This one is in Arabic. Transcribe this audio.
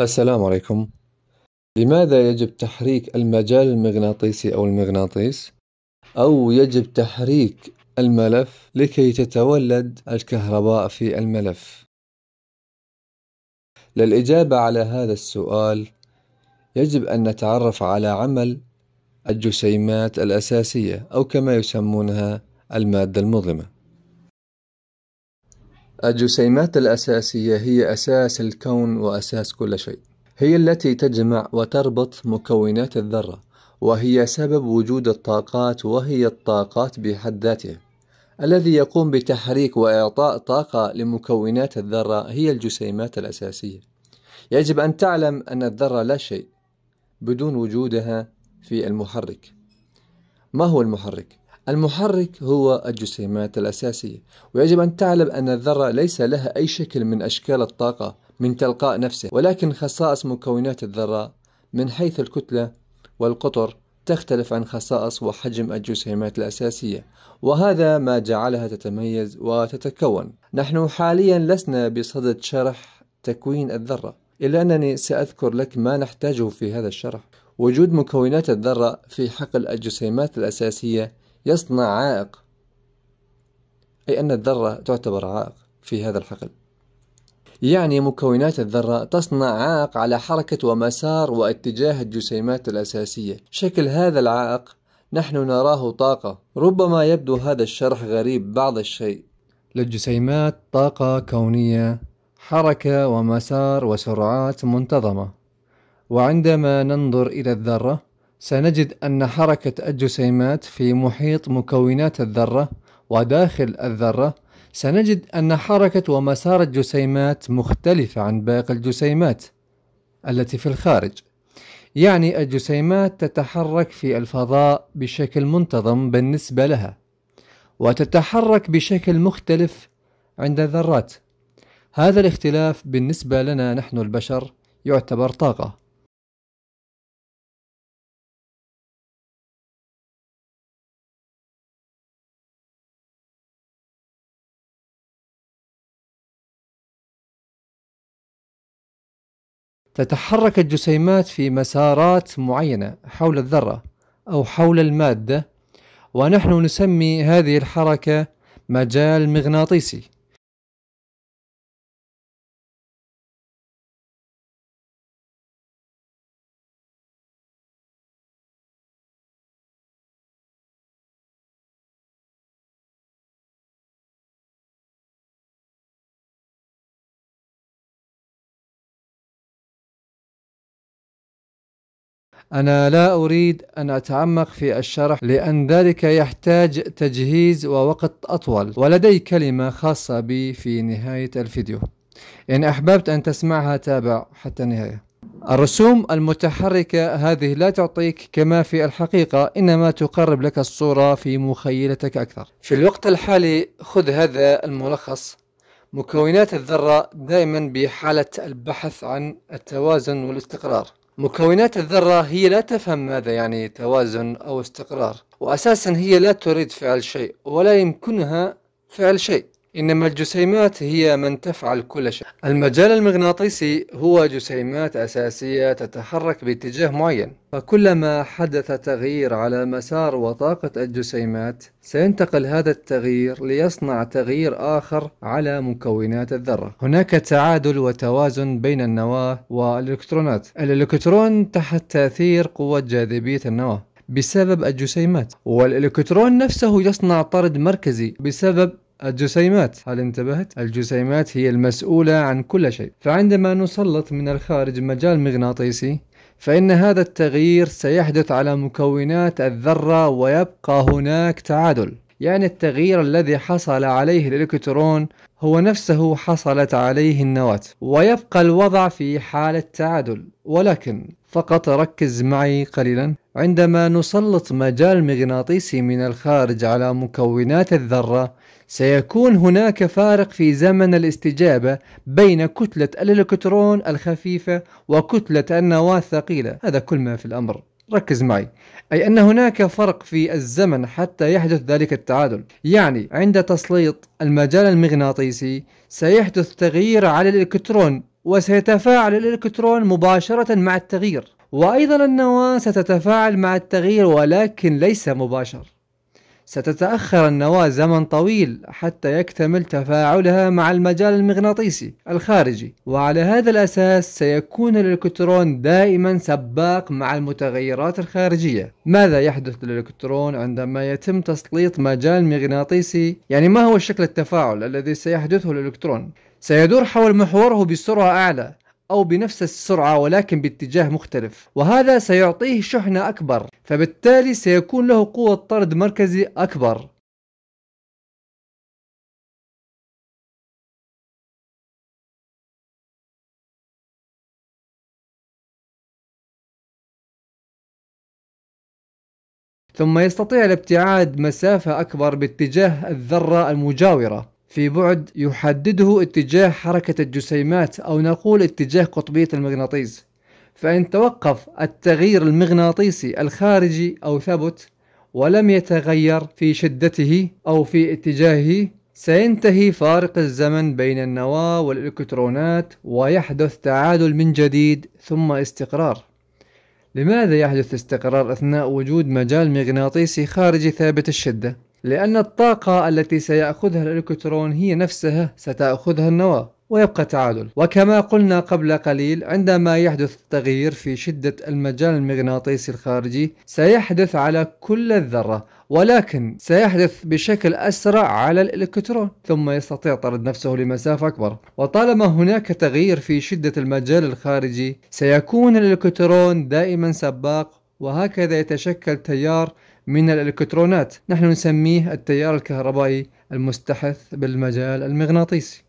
السلام عليكم لماذا يجب تحريك المجال المغناطيسي أو المغناطيس؟ أو يجب تحريك الملف لكي تتولد الكهرباء في الملف؟ للإجابة على هذا السؤال يجب أن نتعرف على عمل الجسيمات الأساسية أو كما يسمونها المادة المظلمة الجسيمات الأساسية هي أساس الكون وأساس كل شيء هي التي تجمع وتربط مكونات الذرة وهي سبب وجود الطاقات وهي الطاقات بحد ذاتها الذي يقوم بتحريك وإعطاء طاقة لمكونات الذرة هي الجسيمات الأساسية يجب أن تعلم أن الذرة لا شيء بدون وجودها في المحرك ما هو المحرك؟ المحرك هو الجسيمات الأساسية ويجب أن تعلم أن الذرة ليس لها أي شكل من أشكال الطاقة من تلقاء نفسه ولكن خصائص مكونات الذرة من حيث الكتلة والقطر تختلف عن خصائص وحجم الجسيمات الأساسية وهذا ما جعلها تتميز وتتكون نحن حاليا لسنا بصدد شرح تكوين الذرة إلا أنني سأذكر لك ما نحتاجه في هذا الشرح وجود مكونات الذرة في حقل الجسيمات الأساسية يصنع عائق أي أن الذرة تعتبر عائق في هذا الحقل يعني مكونات الذرة تصنع عائق على حركة ومسار واتجاه الجسيمات الأساسية شكل هذا العائق نحن نراه طاقة ربما يبدو هذا الشرح غريب بعض الشيء للجسيمات طاقة كونية حركة ومسار وسرعات منتظمة وعندما ننظر إلى الذرة سنجد أن حركة الجسيمات في محيط مكونات الذرة وداخل الذرة سنجد أن حركة ومسار الجسيمات مختلفة عن باقي الجسيمات التي في الخارج يعني الجسيمات تتحرك في الفضاء بشكل منتظم بالنسبة لها وتتحرك بشكل مختلف عند الذرات هذا الاختلاف بالنسبة لنا نحن البشر يعتبر طاقة تتحرك الجسيمات في مسارات معينة حول الذرة أو حول المادة ونحن نسمي هذه الحركة مجال مغناطيسي أنا لا أريد أن أتعمق في الشرح لأن ذلك يحتاج تجهيز ووقت أطول ولدي كلمة خاصة بي في نهاية الفيديو إن أحببت أن تسمعها تابع حتى النهاية الرسوم المتحركة هذه لا تعطيك كما في الحقيقة إنما تقرب لك الصورة في مخيلتك أكثر في الوقت الحالي خذ هذا الملخص مكونات الذرة دائما بحالة البحث عن التوازن والاستقرار مكونات الذرة هي لا تفهم ماذا يعني توازن أو استقرار وأساسا هي لا تريد فعل شيء ولا يمكنها فعل شيء إنما الجسيمات هي من تفعل كل شيء المجال المغناطيسي هو جسيمات أساسية تتحرك باتجاه معين فكلما حدث تغيير على مسار وطاقة الجسيمات سينتقل هذا التغيير ليصنع تغيير آخر على مكونات الذرة هناك تعادل وتوازن بين النواة والإلكترونات الإلكترون تحت تأثير قوة جاذبية النواة بسبب الجسيمات والإلكترون نفسه يصنع طرد مركزي بسبب الجسيمات هل انتبهت؟ الجسيمات هي المسؤولة عن كل شيء فعندما نسلط من الخارج مجال مغناطيسي فإن هذا التغيير سيحدث على مكونات الذرة ويبقى هناك تعادل يعني التغيير الذي حصل عليه الإلكترون هو نفسه حصلت عليه النواة ويبقى الوضع في حالة تعادل ولكن فقط ركز معي قليلا عندما نسلط مجال مغناطيسي من الخارج على مكونات الذرة سيكون هناك فارق في زمن الاستجابة بين كتلة الإلكترون الخفيفة وكتلة النواة الثقيلة هذا كل ما في الأمر ركز معي أي أن هناك فرق في الزمن حتى يحدث ذلك التعادل يعني عند تسليط المجال المغناطيسي سيحدث تغيير على الإلكترون وسيتفاعل الإلكترون مباشرة مع التغيير وأيضا النواة ستتفاعل مع التغيير ولكن ليس مباشر ستتأخر النواة زمن طويل حتى يكتمل تفاعلها مع المجال المغناطيسي الخارجي وعلى هذا الأساس سيكون الإلكترون دائما سباق مع المتغيرات الخارجية ماذا يحدث للإلكترون عندما يتم تسليط مجال مغناطيسي يعني ما هو شكل التفاعل الذي سيحدثه الإلكترون سيدور حول محوره بسرعة أعلى أو بنفس السرعة ولكن باتجاه مختلف وهذا سيعطيه شحنة أكبر فبالتالي سيكون له قوة طرد مركزي أكبر ثم يستطيع الابتعاد مسافة أكبر باتجاه الذرة المجاورة في بعد يحدده اتجاه حركة الجسيمات أو نقول اتجاه قطبية المغناطيس فإن توقف التغيير المغناطيسي الخارجي أو ثبت ولم يتغير في شدته أو في اتجاهه سينتهي فارق الزمن بين النواة والإلكترونات ويحدث تعادل من جديد ثم استقرار لماذا يحدث استقرار أثناء وجود مجال مغناطيسي خارجي ثابت الشدة؟ لأن الطاقة التي سيأخذها الإلكترون هي نفسها ستأخذها النواة ويبقى تعادل وكما قلنا قبل قليل عندما يحدث التغيير في شدة المجال المغناطيسي الخارجي سيحدث على كل الذرة ولكن سيحدث بشكل أسرع على الإلكترون ثم يستطيع طرد نفسه لمسافة أكبر وطالما هناك تغيير في شدة المجال الخارجي سيكون الإلكترون دائما سباق وهكذا يتشكل تيار من الإلكترونات نحن نسميه التيار الكهربائي المستحث بالمجال المغناطيسي